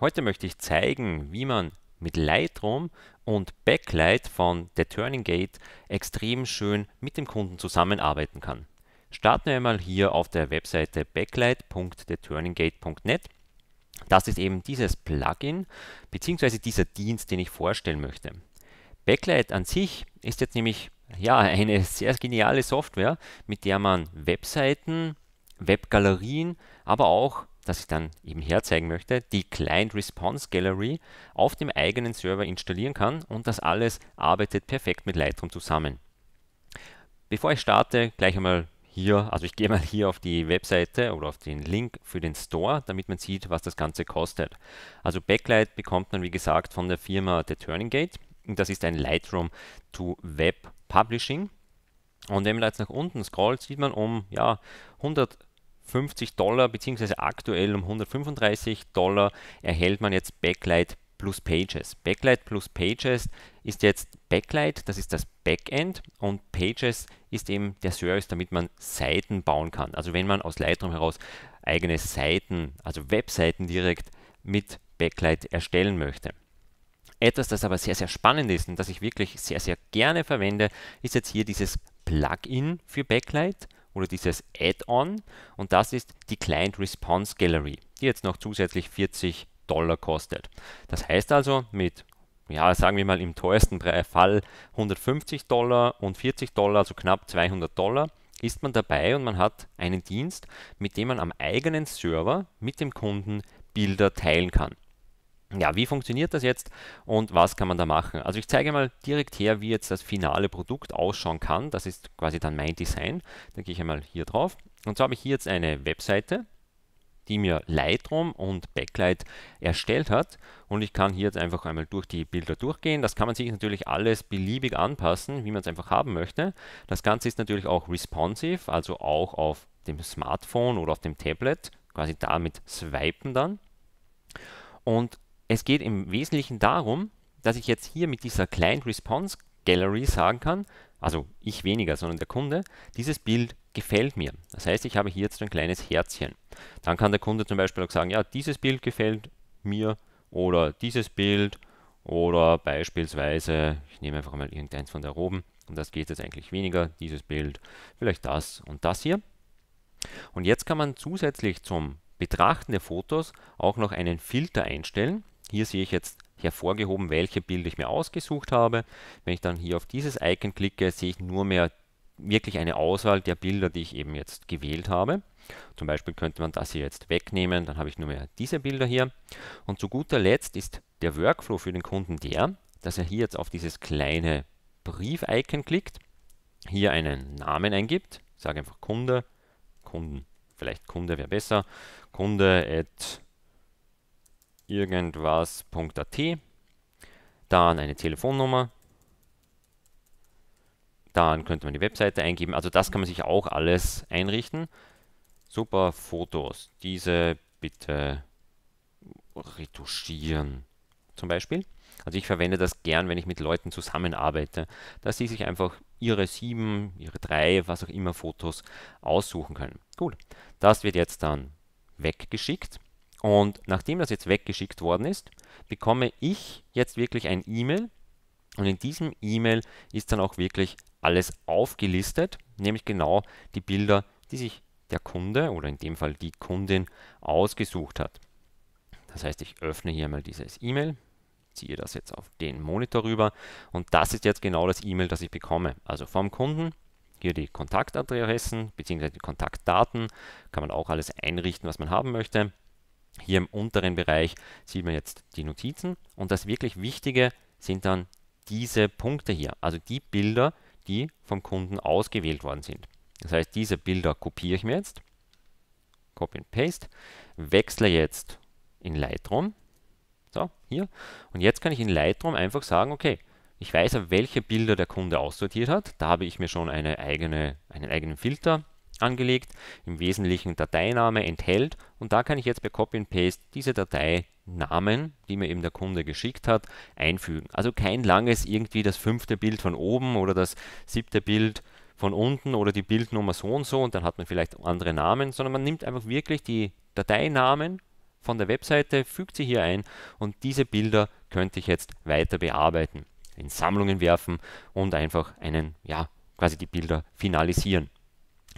Heute möchte ich zeigen, wie man mit Lightroom und Backlight von der Turning Gate extrem schön mit dem Kunden zusammenarbeiten kann. Starten wir mal hier auf der Webseite backlight.theturninggate.net. Das ist eben dieses Plugin bzw. dieser Dienst, den ich vorstellen möchte. Backlight an sich ist jetzt nämlich ja, eine sehr geniale Software, mit der man Webseiten, Webgalerien, aber auch das ich dann eben herzeigen möchte, die Client Response Gallery auf dem eigenen Server installieren kann und das alles arbeitet perfekt mit Lightroom zusammen. Bevor ich starte, gleich einmal hier, also ich gehe mal hier auf die Webseite oder auf den Link für den Store, damit man sieht, was das Ganze kostet. Also Backlight bekommt man, wie gesagt, von der Firma The Turning Gate. Und das ist ein Lightroom to Web Publishing. Und wenn man jetzt nach unten scrollt, sieht man um ja, 100 50 Dollar bzw. aktuell um 135 Dollar erhält man jetzt Backlight plus Pages. Backlight plus Pages ist jetzt Backlight, das ist das Backend und Pages ist eben der Service, damit man Seiten bauen kann. Also wenn man aus Lightroom heraus eigene Seiten, also Webseiten direkt mit Backlight erstellen möchte. Etwas, das aber sehr, sehr spannend ist und das ich wirklich sehr, sehr gerne verwende, ist jetzt hier dieses Plugin für Backlight oder dieses Add-on und das ist die Client Response Gallery, die jetzt noch zusätzlich 40 Dollar kostet. Das heißt also mit ja, sagen wir mal im teuersten Fall 150 Dollar und 40 Dollar, also knapp 200 Dollar, ist man dabei und man hat einen Dienst, mit dem man am eigenen Server mit dem Kunden Bilder teilen kann. Ja, wie funktioniert das jetzt und was kann man da machen? Also ich zeige mal direkt her, wie jetzt das finale Produkt ausschauen kann. Das ist quasi dann mein Design. Dann gehe ich einmal hier drauf. Und so habe ich hier jetzt eine Webseite, die mir Lightroom und Backlight erstellt hat. Und ich kann hier jetzt einfach einmal durch die Bilder durchgehen. Das kann man sich natürlich alles beliebig anpassen, wie man es einfach haben möchte. Das Ganze ist natürlich auch responsive, also auch auf dem Smartphone oder auf dem Tablet. Quasi damit swipen dann. Und es geht im Wesentlichen darum, dass ich jetzt hier mit dieser Client Response Gallery sagen kann, also ich weniger, sondern der Kunde, dieses Bild gefällt mir. Das heißt, ich habe hier jetzt ein kleines Herzchen. Dann kann der Kunde zum Beispiel auch sagen, ja, dieses Bild gefällt mir oder dieses Bild oder beispielsweise, ich nehme einfach mal irgendeins von da oben, und das geht jetzt eigentlich weniger, dieses Bild, vielleicht das und das hier. Und jetzt kann man zusätzlich zum Betrachten der Fotos auch noch einen Filter einstellen. Hier sehe ich jetzt hervorgehoben, welche Bilder ich mir ausgesucht habe. Wenn ich dann hier auf dieses Icon klicke, sehe ich nur mehr wirklich eine Auswahl der Bilder, die ich eben jetzt gewählt habe. Zum Beispiel könnte man das hier jetzt wegnehmen, dann habe ich nur mehr diese Bilder hier. Und zu guter Letzt ist der Workflow für den Kunden der, dass er hier jetzt auf dieses kleine Brief-Icon klickt, hier einen Namen eingibt, ich sage einfach Kunde, Kunden, vielleicht Kunde wäre besser, Kunde at irgendwas.at, dann eine Telefonnummer, dann könnte man die Webseite eingeben. Also das kann man sich auch alles einrichten. Super Fotos. Diese bitte retuschieren zum Beispiel. Also ich verwende das gern, wenn ich mit Leuten zusammenarbeite, dass sie sich einfach ihre sieben, ihre drei, was auch immer Fotos aussuchen können. Cool. Das wird jetzt dann weggeschickt. Und nachdem das jetzt weggeschickt worden ist, bekomme ich jetzt wirklich ein E-Mail. Und in diesem E-Mail ist dann auch wirklich alles aufgelistet, nämlich genau die Bilder, die sich der Kunde oder in dem Fall die Kundin ausgesucht hat. Das heißt, ich öffne hier mal dieses E-Mail, ziehe das jetzt auf den Monitor rüber und das ist jetzt genau das E-Mail, das ich bekomme. Also vom Kunden hier die Kontaktadressen bzw. die Kontaktdaten, kann man auch alles einrichten, was man haben möchte. Hier im unteren Bereich sieht man jetzt die Notizen und das wirklich Wichtige sind dann diese Punkte hier, also die Bilder, die vom Kunden ausgewählt worden sind. Das heißt, diese Bilder kopiere ich mir jetzt, Copy and Paste, wechsle jetzt in Lightroom, so, hier, und jetzt kann ich in Lightroom einfach sagen, okay, ich weiß, ja, welche Bilder der Kunde aussortiert hat, da habe ich mir schon eine eigene, einen eigenen Filter angelegt, im Wesentlichen Dateiname enthält und da kann ich jetzt bei Copy and Paste diese Dateinamen, die mir eben der Kunde geschickt hat, einfügen. Also kein langes irgendwie das fünfte Bild von oben oder das siebte Bild von unten oder die Bildnummer so und so und dann hat man vielleicht andere Namen, sondern man nimmt einfach wirklich die Dateinamen von der Webseite, fügt sie hier ein und diese Bilder könnte ich jetzt weiter bearbeiten, in Sammlungen werfen und einfach einen, ja, quasi die Bilder finalisieren.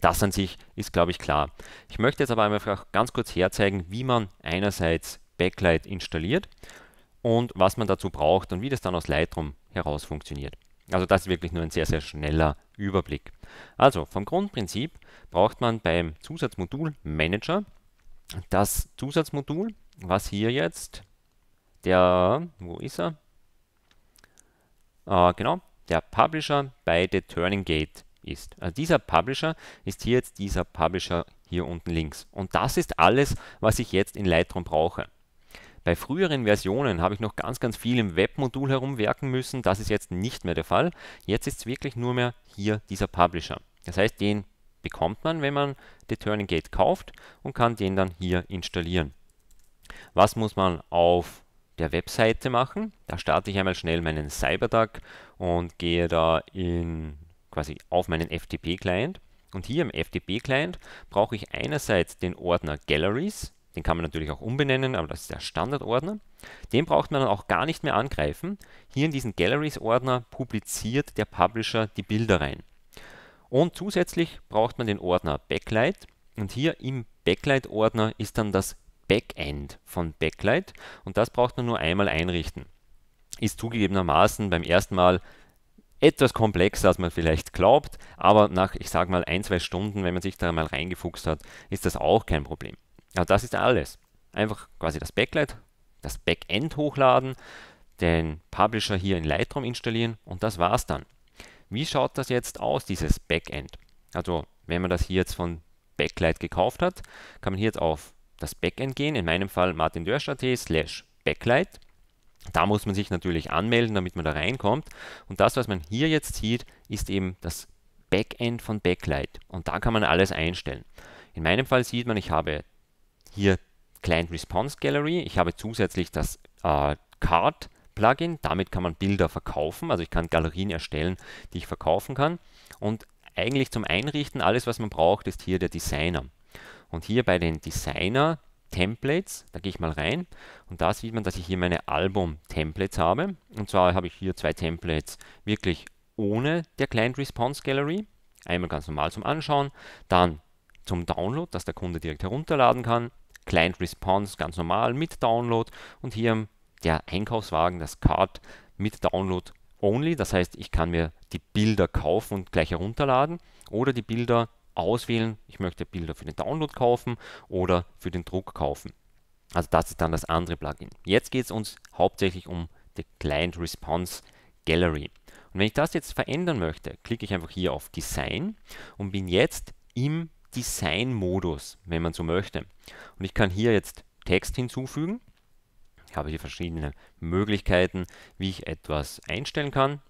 Das an sich ist, glaube ich, klar. Ich möchte jetzt aber einfach ganz kurz herzeigen, wie man einerseits Backlight installiert und was man dazu braucht und wie das dann aus Lightroom heraus funktioniert. Also das ist wirklich nur ein sehr, sehr schneller Überblick. Also vom Grundprinzip braucht man beim Zusatzmodul Manager das Zusatzmodul, was hier jetzt der, wo ist er? Äh, genau, der Publisher bei The Turning Gate ist. Also dieser Publisher ist hier jetzt dieser Publisher hier unten links. Und das ist alles, was ich jetzt in Lightroom brauche. Bei früheren Versionen habe ich noch ganz, ganz viel im Webmodul herumwerken müssen. Das ist jetzt nicht mehr der Fall. Jetzt ist es wirklich nur mehr hier dieser Publisher. Das heißt, den bekommt man, wenn man Turning Gate kauft und kann den dann hier installieren. Was muss man auf der Webseite machen? Da starte ich einmal schnell meinen CyberDuck und gehe da in quasi auf meinen FTP-Client. Und hier im FTP-Client brauche ich einerseits den Ordner Galleries, den kann man natürlich auch umbenennen, aber das ist der Standardordner. Den braucht man dann auch gar nicht mehr angreifen. Hier in diesen Galleries-Ordner publiziert der Publisher die Bilder rein. Und zusätzlich braucht man den Ordner Backlight und hier im Backlight-Ordner ist dann das Backend von Backlight und das braucht man nur einmal einrichten. Ist zugegebenermaßen beim ersten Mal etwas komplexer, als man vielleicht glaubt, aber nach, ich sage mal, ein, zwei Stunden, wenn man sich da mal reingefuchst hat, ist das auch kein Problem. Also das ist alles. Einfach quasi das Backlight, das Backend hochladen, den Publisher hier in Lightroom installieren und das war's dann. Wie schaut das jetzt aus, dieses Backend? Also, wenn man das hier jetzt von Backlight gekauft hat, kann man hier jetzt auf das Backend gehen, in meinem Fall martindörsch.at slash Backlight da muss man sich natürlich anmelden, damit man da reinkommt. Und das, was man hier jetzt sieht, ist eben das Backend von Backlight. Und da kann man alles einstellen. In meinem Fall sieht man, ich habe hier Client Response Gallery. Ich habe zusätzlich das äh, Card Plugin. Damit kann man Bilder verkaufen. Also ich kann Galerien erstellen, die ich verkaufen kann. Und eigentlich zum Einrichten, alles was man braucht, ist hier der Designer. Und hier bei den Designer Templates, da gehe ich mal rein und da sieht man, dass ich hier meine Album-Templates habe. Und zwar habe ich hier zwei Templates wirklich ohne der Client Response Gallery. Einmal ganz normal zum Anschauen, dann zum Download, dass der Kunde direkt herunterladen kann. Client Response ganz normal mit Download und hier der Einkaufswagen, das Card mit Download only. Das heißt, ich kann mir die Bilder kaufen und gleich herunterladen oder die Bilder auswählen, ich möchte Bilder für den Download kaufen oder für den Druck kaufen. Also das ist dann das andere Plugin. Jetzt geht es uns hauptsächlich um die Client Response Gallery. Und wenn ich das jetzt verändern möchte, klicke ich einfach hier auf Design und bin jetzt im Design-Modus, wenn man so möchte. Und ich kann hier jetzt Text hinzufügen. Ich habe hier verschiedene Möglichkeiten, wie ich etwas einstellen kann.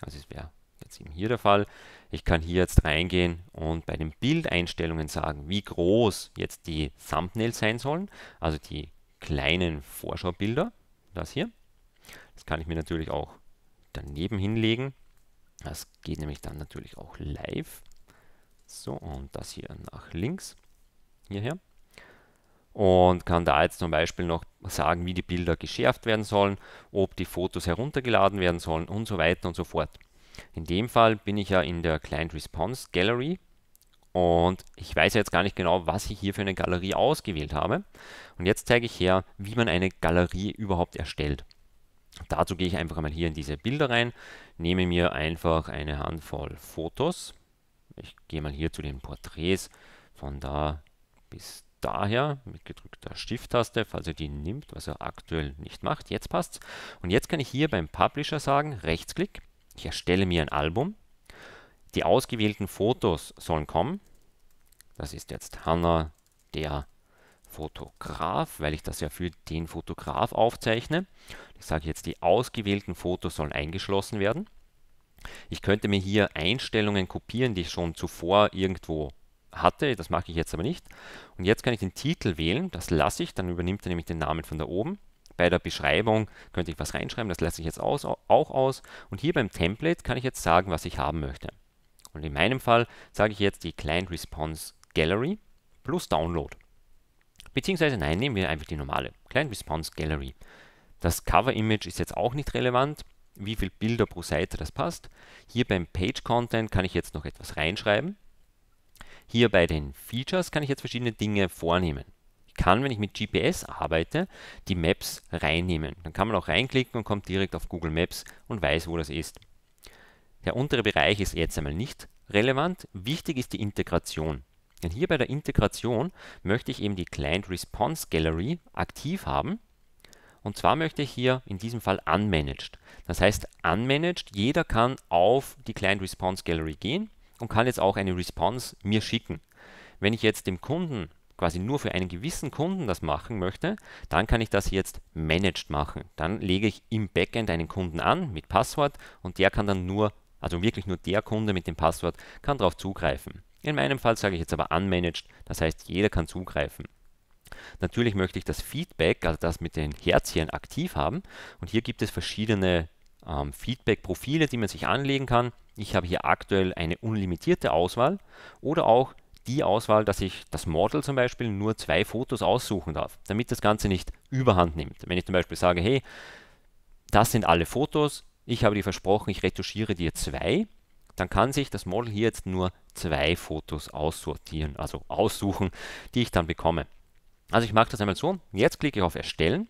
Also es wäre Jetzt eben hier der Fall. Ich kann hier jetzt reingehen und bei den Bildeinstellungen sagen, wie groß jetzt die Thumbnails sein sollen, also die kleinen Vorschaubilder, das hier. Das kann ich mir natürlich auch daneben hinlegen. Das geht nämlich dann natürlich auch live. So, und das hier nach links, hierher. Und kann da jetzt zum Beispiel noch sagen, wie die Bilder geschärft werden sollen, ob die Fotos heruntergeladen werden sollen und so weiter und so fort. In dem Fall bin ich ja in der Client Response Gallery und ich weiß jetzt gar nicht genau, was ich hier für eine Galerie ausgewählt habe. Und jetzt zeige ich her, wie man eine Galerie überhaupt erstellt. Dazu gehe ich einfach mal hier in diese Bilder rein, nehme mir einfach eine Handvoll Fotos. Ich gehe mal hier zu den Porträts von da bis daher mit gedrückter Shift-Taste, falls er die nimmt, was er aktuell nicht macht. Jetzt passt's. Und jetzt kann ich hier beim Publisher sagen, Rechtsklick ich erstelle mir ein Album. Die ausgewählten Fotos sollen kommen. Das ist jetzt Hanna, der Fotograf, weil ich das ja für den Fotograf aufzeichne. Ich sage jetzt, die ausgewählten Fotos sollen eingeschlossen werden. Ich könnte mir hier Einstellungen kopieren, die ich schon zuvor irgendwo hatte. Das mache ich jetzt aber nicht. Und jetzt kann ich den Titel wählen. Das lasse ich. Dann übernimmt er nämlich den Namen von da oben bei der Beschreibung könnte ich was reinschreiben, das lasse ich jetzt aus, auch aus. Und hier beim Template kann ich jetzt sagen, was ich haben möchte. Und in meinem Fall sage ich jetzt die Client Response Gallery plus Download. Beziehungsweise nein, nehmen wir einfach die normale Client Response Gallery. Das Cover Image ist jetzt auch nicht relevant, wie viele Bilder pro Seite das passt. Hier beim Page Content kann ich jetzt noch etwas reinschreiben. Hier bei den Features kann ich jetzt verschiedene Dinge vornehmen kann, wenn ich mit GPS arbeite, die Maps reinnehmen. Dann kann man auch reinklicken und kommt direkt auf Google Maps und weiß, wo das ist. Der untere Bereich ist jetzt einmal nicht relevant. Wichtig ist die Integration. Denn hier bei der Integration möchte ich eben die Client Response Gallery aktiv haben. Und zwar möchte ich hier in diesem Fall unmanaged. Das heißt, unmanaged, jeder kann auf die Client Response Gallery gehen und kann jetzt auch eine Response mir schicken. Wenn ich jetzt dem Kunden quasi nur für einen gewissen Kunden das machen möchte, dann kann ich das jetzt managed machen. Dann lege ich im Backend einen Kunden an mit Passwort und der kann dann nur, also wirklich nur der Kunde mit dem Passwort, kann darauf zugreifen. In meinem Fall sage ich jetzt aber unmanaged, das heißt jeder kann zugreifen. Natürlich möchte ich das Feedback, also das mit den Herzchen aktiv haben und hier gibt es verschiedene ähm, Feedback-Profile, die man sich anlegen kann. Ich habe hier aktuell eine unlimitierte Auswahl oder auch die Auswahl, dass ich das Model zum Beispiel nur zwei Fotos aussuchen darf, damit das Ganze nicht überhand nimmt. Wenn ich zum Beispiel sage, hey, das sind alle Fotos, ich habe dir versprochen, ich retuschiere dir zwei, dann kann sich das Model hier jetzt nur zwei Fotos aussortieren, also aussuchen, die ich dann bekomme. Also ich mache das einmal so, jetzt klicke ich auf Erstellen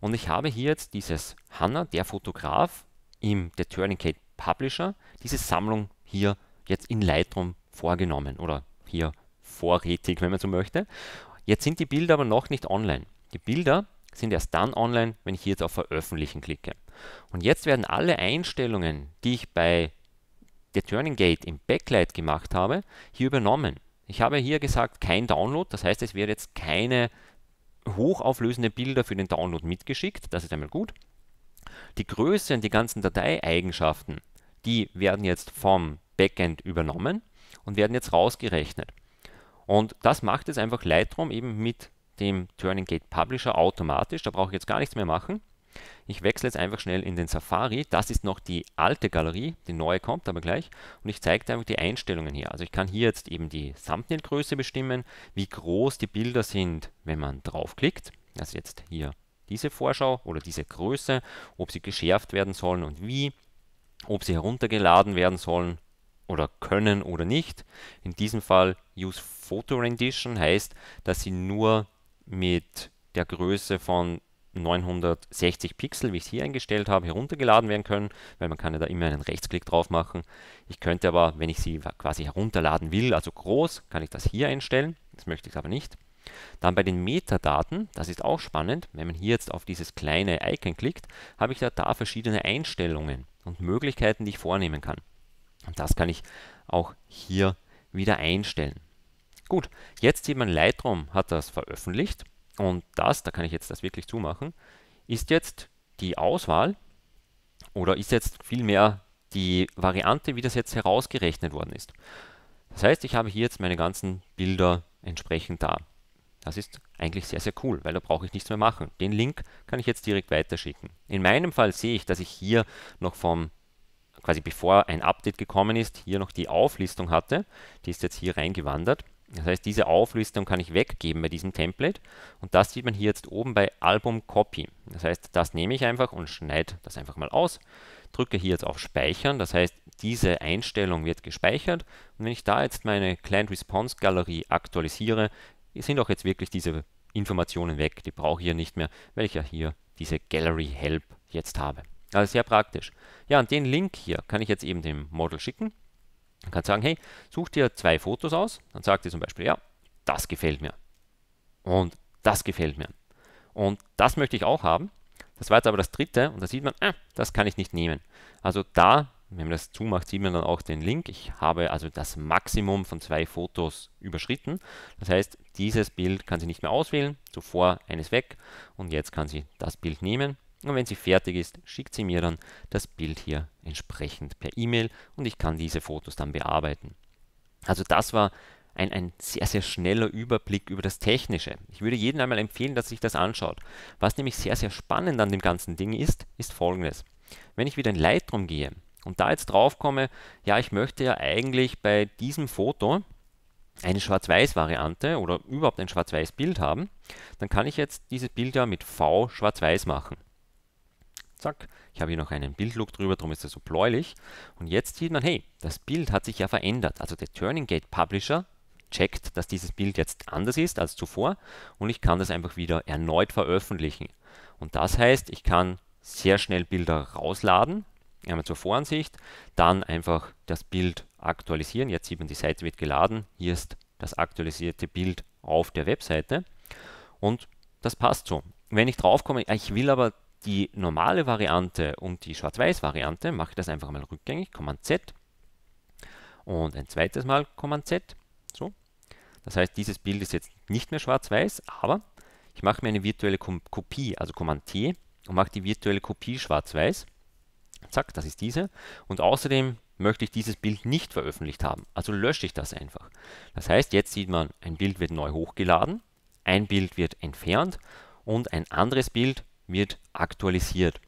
und ich habe hier jetzt dieses Hanna, der Fotograf, im The Turning Publisher, diese Sammlung hier jetzt in Lightroom vorgenommen oder hier vorrätig, wenn man so möchte. Jetzt sind die Bilder aber noch nicht online. Die Bilder sind erst dann online, wenn ich hier jetzt auf Veröffentlichen klicke. Und jetzt werden alle Einstellungen, die ich bei der Turning Gate im Backlight gemacht habe, hier übernommen. Ich habe hier gesagt, kein Download, das heißt, es werden jetzt keine hochauflösenden Bilder für den Download mitgeschickt, das ist einmal gut. Die Größe und die ganzen Dateieigenschaften, die werden jetzt vom Backend übernommen und werden jetzt rausgerechnet. Und das macht jetzt einfach Lightroom eben mit dem Turning Gate Publisher automatisch. Da brauche ich jetzt gar nichts mehr machen. Ich wechsle jetzt einfach schnell in den Safari. Das ist noch die alte Galerie, die neue kommt aber gleich. Und ich zeige dir einfach die Einstellungen hier. Also ich kann hier jetzt eben die Thumbnail-Größe bestimmen, wie groß die Bilder sind, wenn man draufklickt. Also jetzt hier diese Vorschau oder diese Größe, ob sie geschärft werden sollen und wie, ob sie heruntergeladen werden sollen oder können oder nicht. In diesem Fall Use Photo Rendition heißt, dass sie nur mit der Größe von 960 Pixel, wie ich es hier eingestellt habe, heruntergeladen werden können, weil man kann ja da immer einen Rechtsklick drauf machen. Ich könnte aber, wenn ich sie quasi herunterladen will, also groß, kann ich das hier einstellen. Das möchte ich aber nicht. Dann bei den Metadaten, das ist auch spannend, wenn man hier jetzt auf dieses kleine Icon klickt, habe ich da, da verschiedene Einstellungen und Möglichkeiten, die ich vornehmen kann. Das kann ich auch hier wieder einstellen. Gut, jetzt sieht man, Lightroom hat das veröffentlicht und das, da kann ich jetzt das wirklich zumachen, ist jetzt die Auswahl oder ist jetzt vielmehr die Variante, wie das jetzt herausgerechnet worden ist. Das heißt, ich habe hier jetzt meine ganzen Bilder entsprechend da. Das ist eigentlich sehr, sehr cool, weil da brauche ich nichts mehr machen. Den Link kann ich jetzt direkt weiterschicken. In meinem Fall sehe ich, dass ich hier noch vom quasi bevor ein Update gekommen ist, hier noch die Auflistung hatte. Die ist jetzt hier reingewandert. Das heißt, diese Auflistung kann ich weggeben bei diesem Template und das sieht man hier jetzt oben bei Album Copy. Das heißt, das nehme ich einfach und schneide das einfach mal aus, drücke hier jetzt auf Speichern, das heißt, diese Einstellung wird gespeichert und wenn ich da jetzt meine Client Response Galerie aktualisiere, sind auch jetzt wirklich diese Informationen weg, die brauche ich ja nicht mehr, weil ich ja hier diese Gallery Help jetzt habe. Also sehr praktisch. Ja, und den Link hier kann ich jetzt eben dem Model schicken. Man kann sagen, hey, such dir zwei Fotos aus. Dann sagt ihr zum Beispiel, ja, das gefällt mir. Und das gefällt mir. Und das möchte ich auch haben. Das war jetzt aber das dritte und da sieht man, äh, das kann ich nicht nehmen. Also da, wenn man das zumacht, sieht man dann auch den Link. Ich habe also das Maximum von zwei Fotos überschritten. Das heißt, dieses Bild kann sie nicht mehr auswählen. Zuvor eines weg und jetzt kann sie das Bild nehmen und wenn sie fertig ist, schickt sie mir dann das Bild hier entsprechend per E-Mail und ich kann diese Fotos dann bearbeiten. Also das war ein, ein, sehr, sehr schneller Überblick über das Technische. Ich würde jedem einmal empfehlen, dass sich das anschaut. Was nämlich sehr, sehr spannend an dem ganzen Ding ist, ist folgendes. Wenn ich wieder in Lightroom gehe und da jetzt drauf komme, ja, ich möchte ja eigentlich bei diesem Foto eine Schwarz-Weiß-Variante oder überhaupt ein Schwarz-Weiß-Bild haben, dann kann ich jetzt dieses Bild ja mit V schwarz-weiß machen. Zack. Ich habe hier noch einen Bildlook drüber, darum ist er so bläulich. Und jetzt sieht man, hey, das Bild hat sich ja verändert. Also der Turning Gate Publisher checkt, dass dieses Bild jetzt anders ist als zuvor und ich kann das einfach wieder erneut veröffentlichen. Und das heißt, ich kann sehr schnell Bilder rausladen, einmal zur Voransicht, dann einfach das Bild aktualisieren. Jetzt sieht man, die Seite wird geladen. Hier ist das aktualisierte Bild auf der Webseite und das passt so. Wenn ich drauf komme, ah, ich will aber die normale Variante und die Schwarz-Weiß-Variante, mache ich das einfach mal rückgängig, Command Z und ein zweites Mal Command Z. So. Das heißt, dieses Bild ist jetzt nicht mehr schwarz-weiß, aber ich mache mir eine virtuelle Kom Kopie, also Command T und mache die virtuelle Kopie schwarz-weiß. Zack, das ist diese. Und außerdem möchte ich dieses Bild nicht veröffentlicht haben. Also lösche ich das einfach. Das heißt, jetzt sieht man, ein Bild wird neu hochgeladen, ein Bild wird entfernt und ein anderes Bild wird aktualisiert.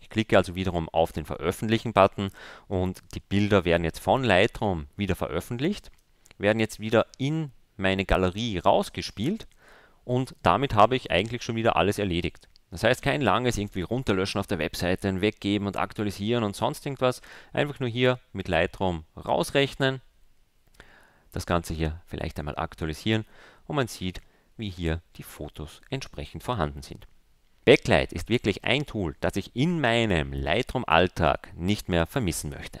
Ich klicke also wiederum auf den Veröffentlichen-Button und die Bilder werden jetzt von Lightroom wieder veröffentlicht, werden jetzt wieder in meine Galerie rausgespielt und damit habe ich eigentlich schon wieder alles erledigt. Das heißt, kein langes irgendwie runterlöschen auf der Webseite, weggeben und aktualisieren und sonst irgendwas. Einfach nur hier mit Lightroom rausrechnen, das Ganze hier vielleicht einmal aktualisieren und man sieht, wie hier die Fotos entsprechend vorhanden sind. Backlight ist wirklich ein Tool, das ich in meinem Lightroom-Alltag nicht mehr vermissen möchte.